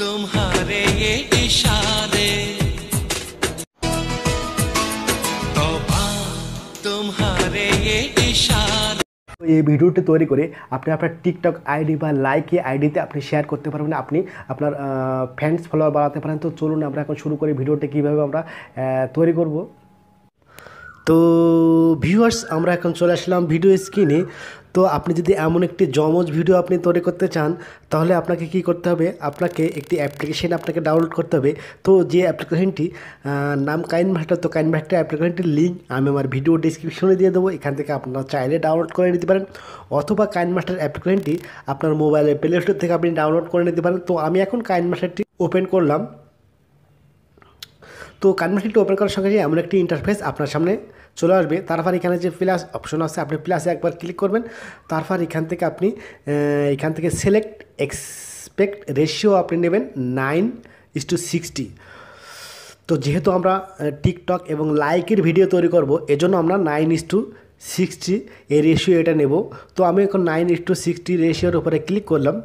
तुम्हारे ये इशारे तोबा तुम्हारे ये এই ভিডিওটি তৈরি করে আপনি আপনার টিকটক আইডি বা লাইকে আইডিতে আপনি শেয়ার করতে পারবেন আপনি আপনার ফ্যান্স ফলোয়ার বাড়াতে পারেন তো চলুন আমরা এখন শুরু করি ভিডিওটি কীভাবে আমরা তৈরি করবো তো ভিউয়ার্স আমরা এখন চলে আসলাম ভিডিও স্ক্রিনে তো আপনি যদি এমন একটি জমজ ভিডিও আপনি তৈরি করতে চান তাহলে আপনাকে কি করতে হবে আপনাকে একটি অ্যাপ্লিকেশন আপনাকে ডাউনলোড করতে হবে তো যে অ্যাপ্লিকেশনটি নাম কাইনভার্টার তো কাইনভার্টার অ্যাপ্লিকেশানটির লিঙ্ক আমি আমার ভিডিও ডিসক্রিপশনে দিয়ে দেবো এখান থেকে আপনারা চাইলে ডাউনলোড করে নিতে পারেন অথবা মাস্টার অ্যাপ্লিকেশনটি আপনার মোবাইলে প্লে স্টোর থেকে আপনি ডাউনলোড করে নিতে পারেন তো আমি এখন মাস্টারটি ওপেন করলাম তো কানভার্টিটা ওপেন করার সঙ্গে এমন একটি ইন্টারফেস আপনার সামনে চলে আসবে তারপর এখানে যে প্লাস অপশন আছে আপনি প্লাসে একবার ক্লিক করবেন তারপর এখান থেকে আপনি এখান থেকে সিলেক্ট এক্সপেক্ট রেশিও আপনি নেবেন নাইন ইস টু সিক্সটি তো যেহেতু আমরা টিকটক এবং লাইকের ভিডিও তৈরি করব এজন্য আমরা নাইন ইস টু সিক্সটি এই রেশিও এটা নেব তো আমি এখন নাইন ইস টু সিক্সটি রেশিওর উপরে ক্লিক করলাম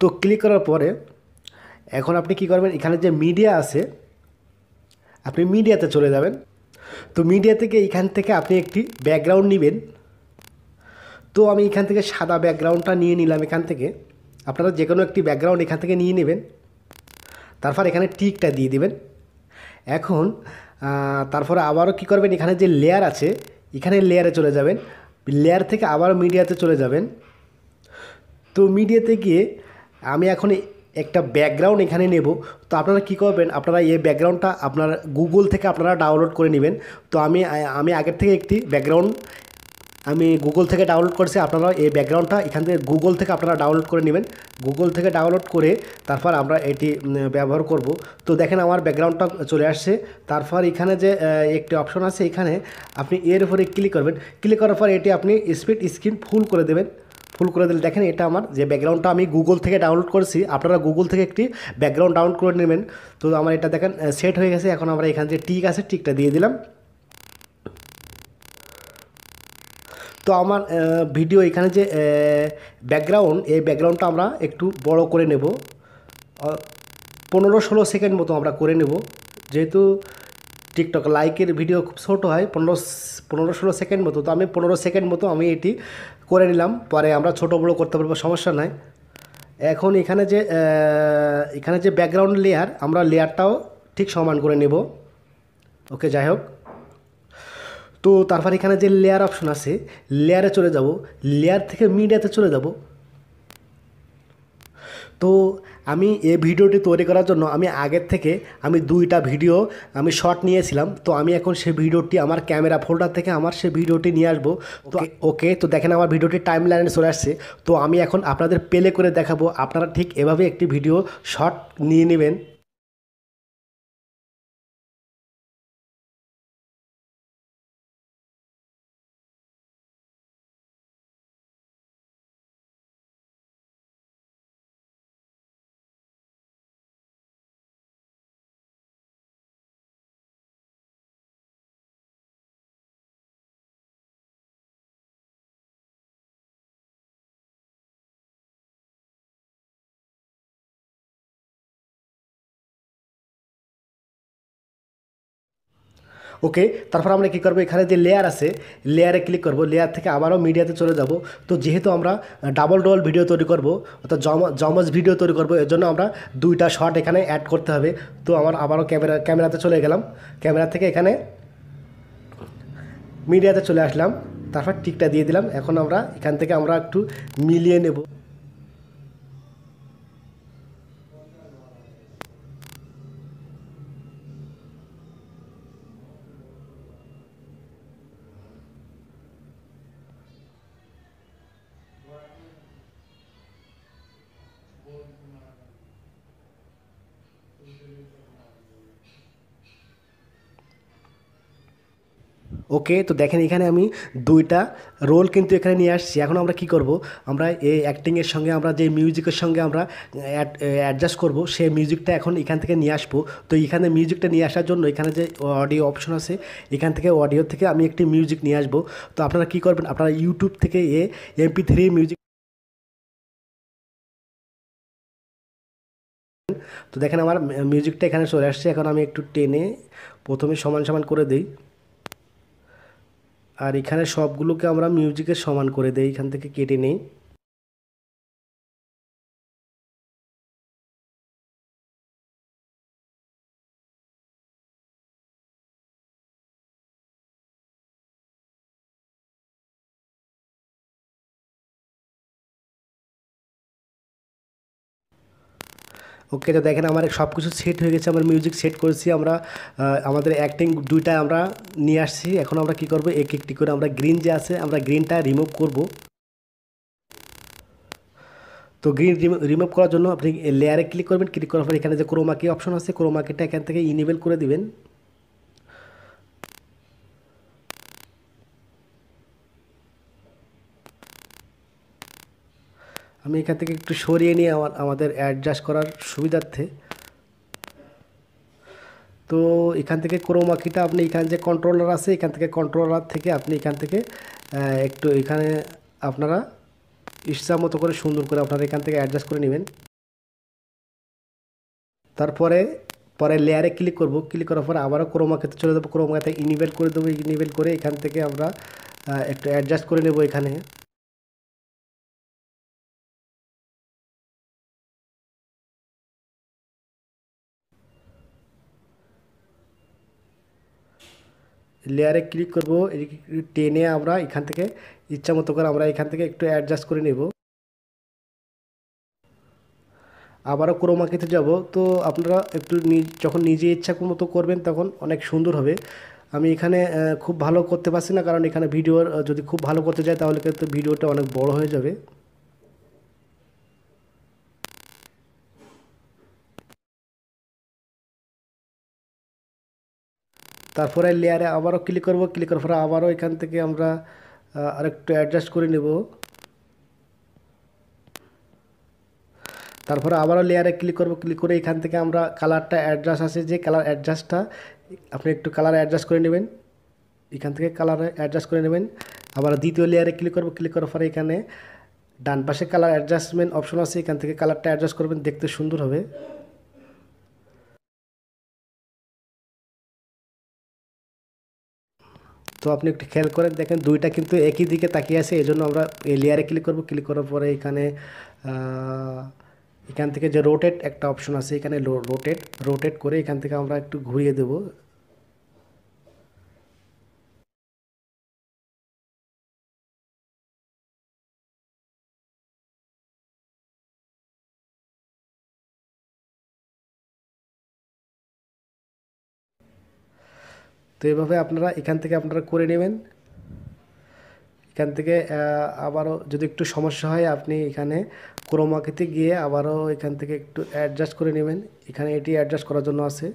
তো ক্লিক করার পরে এখন আপনি কি করবেন এখানে যে মিডিয়া আছে আপনি মিডিয়াতে চলে যাবেন তো মিডিয়া থেকে এখান থেকে আপনি একটি ব্যাকগ্রাউন্ড নেবেন তো আমি এখান থেকে সাদা ব্যাকগ্রাউন্ডটা নিয়ে নিলাম এখান থেকে আপনারা যে কোনো একটি ব্যাকগ্রাউন্ড এখান থেকে নিয়ে নেবেন তারপর এখানে টিকটা দিয়ে দেবেন এখন তারপরে আবারও কী করবেন এখানে যে লেয়ার আছে এখানে লেয়ারে চলে যাবেন লেয়ার থেকে আবার মিডিয়াতে চলে যাবেন তো মিডিয়াতে গিয়ে আমি এখন একটা ব্যাকগ্রাউন্ড এখানে নেব তো আপনারা কী করবেন আপনারা এই ব্যাকগ্রাউন্ডটা আপনারা গুগল থেকে আপনারা ডাউনলোড করে নেবেন তো আমি আমি আগের থেকে একটি ব্যাকগ্রাউন্ড আমি গুগল থেকে ডাউনলোড করেছি আপনারা এই ব্যাকগ্রাউন্ডটা এখান থেকে গুগল থেকে আপনারা ডাউনলোড করে নেবেন গুগল থেকে ডাউনলোড করে তারপর আমরা এটি ব্যবহার করব তো দেখেন আমার ব্যাকগ্রাউন্ডটা চলে আসছে তারপর এখানে যে একটি অপশন আছে এখানে আপনি এর উপরে ক্লিক করবেন ক্লিক করার পর এটি আপনি স্পিড স্ক্রিন ফুল করে দেবেন ফুল করে দিলে দেখেন এটা আমার যে ব্যাকগ্রাউন্ডটা আমি গুগল থেকে ডাউনলোড করেছি আপনারা গুগল থেকে একটি ব্যাকগ্রাউন্ড ডাউনলোড করে নেবেন তো আমার এটা দেখেন সেট হয়ে গেছে এখন আমরা এখান থেকে টিক আছে টিকটা দিয়ে দিলাম তো আমার ভিডিও এখানে যে ব্যাকগ্রাউন্ড এই ব্যাকগ্রাউন্ডটা আমরা একটু বড় করে নেব পনেরো ষোলো সেকেন্ড মতো আমরা করে নেব যেহেতু টিকটক লাইকের ভিডিও খুব ছোটো হয় পনেরো পনেরো ষোলো সেকেন্ড মতো তো আমি পনেরো সেকেন্ড মতো আমি এটি করে নিলাম পরে আমরা ছোট বড় করতে পারবো সমস্যা নাই এখন এখানে যে এখানে যে ব্যাকগ্রাউন্ড লেয়ার আমরা লেয়ারটাও ঠিক সমান করে নেব ওকে যাই হোক তো তারপর এখানে যে লেয়ার অপশন আছে লেয়ারে চলে যাব লেয়ার থেকে মিডিয়াতে চলে যাব তো আমি এ ভিডিওটি তৈরি করার জন্য আমি আগের থেকে আমি দুইটা ভিডিও আমি শর্ট নিয়েছিলাম তো আমি এখন সেই ভিডিওটি আমার ক্যামেরা ফোল্ডার থেকে আমার সেই ভিডিওটি নিয়ে আসবো তো ওকে তো দেখেন আমার ভিডিওটি টাইম লাইনে চলে আসছে তো আমি এখন আপনাদের পেলে করে দেখাবো আপনারা ঠিক এভাবে একটি ভিডিও শর্ট নিয়ে নেবেন ওকে তারপর আমরা কী করব এখানে যে লেয়ার আছে লেয়ারে ক্লিক করব লেয়ার থেকে আবারও মিডিয়াতে চলে যাব তো যেহেতু আমরা ডাবল ডবল ভিডিও তৈরি করব অর্থাৎ জমজ ভিডিও তৈরি করব এর জন্য আমরা দুইটা শট এখানে অ্যাড করতে হবে তো আমার আবারও ক্যামেরা ক্যামেরাতে চলে গেলাম ক্যামেরা থেকে এখানে মিডিয়াতে চলে আসলাম তারপর টিকটা দিয়ে দিলাম এখন আমরা এখান থেকে আমরা একটু মিলিয়ে নেব ওকে তো দেখেন এখানে আমি দুইটা রোল কিন্তু এখানে নিয়ে আসছি এখন আমরা কি করব আমরা এই অ্যাক্টিংয়ের সঙ্গে আমরা যে মিউজিকের সঙ্গে আমরা অ্যাডজাস্ট করব সে মিউজিকটা এখন এখান থেকে নিয়ে আসবো তো এখানে মিউজিকটা নিয়ে আসার জন্য এখানে যে অডিও অপশন আছে এখান থেকে অডিও থেকে আমি একটি মিউজিক নিয়ে আসবো তো আপনারা কি করবেন আপনারা ইউটিউব থেকে এ এমপি থ্রি মিউজিক তো দেখেন আমার মিউজিকটা এখানে চলে আসছে এখন আমি একটু টেনে প্রথমে সমান সমান করে দিই আর এখানে সবগুলোকে আমরা মিউজিকের সমান করে দেই এখান থেকে কেটে নেই ওকে তো দেখেন আমার সব কিছু সেট হয়ে গেছে আমরা মিউজিক সেট করেছি আমরা আমাদের অ্যাক্টিং দুইটা আমরা নিয়ে আসছি এখন আমরা কি করব এক একটি করে আমরা গ্রিন যে আছে আমরা গ্রিনটা রিমুভ করব তো গ্রিন রিমুভ করার জন্য আপনি লেয়ারে ক্লিক করবেন ক্লিক করার পর এখানে যে ক্রোমাকি অপশন আছে ক্রোমাকিটা এখান থেকে ইনেবল করে দিবেন আমি এখান থেকে একটু সরিয়ে নিয়ে আমার আমাদের অ্যাডজাস্ট করার সুবিধার্থে তো এখান থেকে ক্রোমাকিটা আপনি এখানে যে কন্ট্রোলার আছে এখান থেকে কন্ট্রোলার থেকে আপনি এখান থেকে একটু এখানে আপনারা ইচ্ছা মতো করে সুন্দর করে আপনারা এখান থেকে অ্যাডজাস্ট করে নেবেন তারপরে পরে লেয়ারে ক্লিক করব ক্লিক করার পরে আবারও খেতে চলে যাবো ক্রোমাকে ইনিভেল করে দেবো ইনিভেল করে এখান থেকে আমরা একটু অ্যাডজাস্ট করে নেব এখানে লেয়ারে ক্লিক করব টেনে আমরা এখান থেকে ইচ্ছা মতো করে আমরা এখান থেকে একটু অ্যাডজাস্ট করে নেব আবারও ক্রোমাকিতে যাব তো আপনারা একটু যখন নিজে ইচ্ছা মতো করবেন তখন অনেক সুন্দর হবে আমি এখানে খুব ভালো করতে পারছি না কারণ এখানে ভিডিওর যদি খুব ভালো করতে যায় তাহলে কিন্তু ভিডিওটা অনেক বড় হয়ে যাবে তারপরে লেয়ারে আবারও ক্লিক করব ক্লিক করার পরে আবারও এখান থেকে আমরা আরেকটু অ্যাডজাস্ট করে নেব তারপরে আবারও লেয়ারে ক্লিক করব ক্লিক করে এখান থেকে আমরা কালারটা অ্যাডজাস্ট আছে যে কালার অ্যাডজাস্টটা আপনি একটু কালার অ্যাডজাস্ট করে নেবেন এখান থেকে কালার অ্যাডজাস্ট করে নেবেন আবার দ্বিতীয় লেয়ারে ক্লিক করব ক্লিক করার পরে এখানে ডান পাশে কালার অ্যাডজাস্টমেন্ট অপশন আছে এখান থেকে কালারটা অ্যাডজাস্ট করবেন দেখতে সুন্দর হবে তো আপনি একটু খেয়াল করেন দেখেন দুইটা কিন্তু একই দিকে তাকিয়ে আছে এই জন্য আমরা এই লেয়ারে ক্লিক করবো ক্লিক করার পরে এখানে এখান থেকে যে রোটেট একটা অপশন আছে এখানে রোটেট রোটেট করে এখান থেকে আমরা একটু ঘুরিয়ে দেবো তো এভাবে আপনারা এখান থেকে আপনারা করে নেবেন এখান থেকে আবারও যদি একটু সমস্যা হয় আপনি এখানে ক্রোমাকিতে গিয়ে আবারও এখান থেকে একটু অ্যাডজাস্ট করে নেবেন এখানে এটি অ্যাডজাস্ট করার জন্য আছে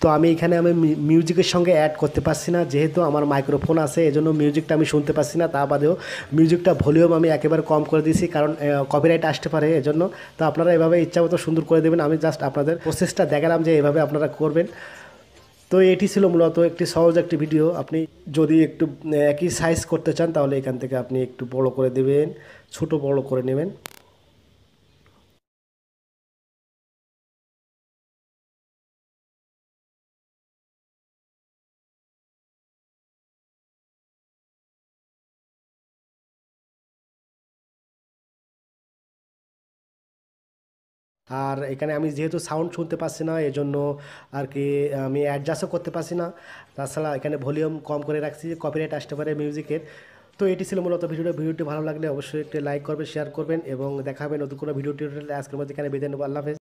তো আমি এখানে আমি মিউজিকের সঙ্গে অ্যাড করতে পারছি না যেহেতু আমার মাইক্রোফোন আছে এজন্য মিউজিকটা আমি শুনতে পারছি না তা বাদেও মিউজিকটা ভলিউম আমি একেবারে কম করে দিয়েছি কারণ কপিরাইট আসতে পারে এজন্য তো আপনারা এভাবে ইচ্ছা মতো সুন্দর করে দেবেন আমি জাস্ট আপনাদের প্রসেসটা দেখালাম যে এভাবে আপনারা করবেন তো এটি ছিল মূলত একটি সহজ একটি ভিডিও আপনি যদি একটু একই সাইজ করতে চান তাহলে এখান থেকে আপনি একটু বড় করে দেবেন ছোট বড় করে নেবেন আর এখানে আমি যেহেতু সাউন্ড শুনতে পাচ্ছি না এজন্য আর কি আমি অ্যাডজাস্টও করতে পারছি না তাছাড়া এখানে ভলিউম কম করে রাখছি কপিরাইট আসতে পারে মিউজিকের তো এটি ছিল মূলত ভিডিওটা ভিডিওটি ভালো লাগলে অবশ্যই একটি লাইক করবেন শেয়ার করবেন এবং দেখাবেন নতুন কোনো ভিডিও টিউটোরিয়াল আজকের মধ্যে এখানে বেঁধে নেবো আল্লাহ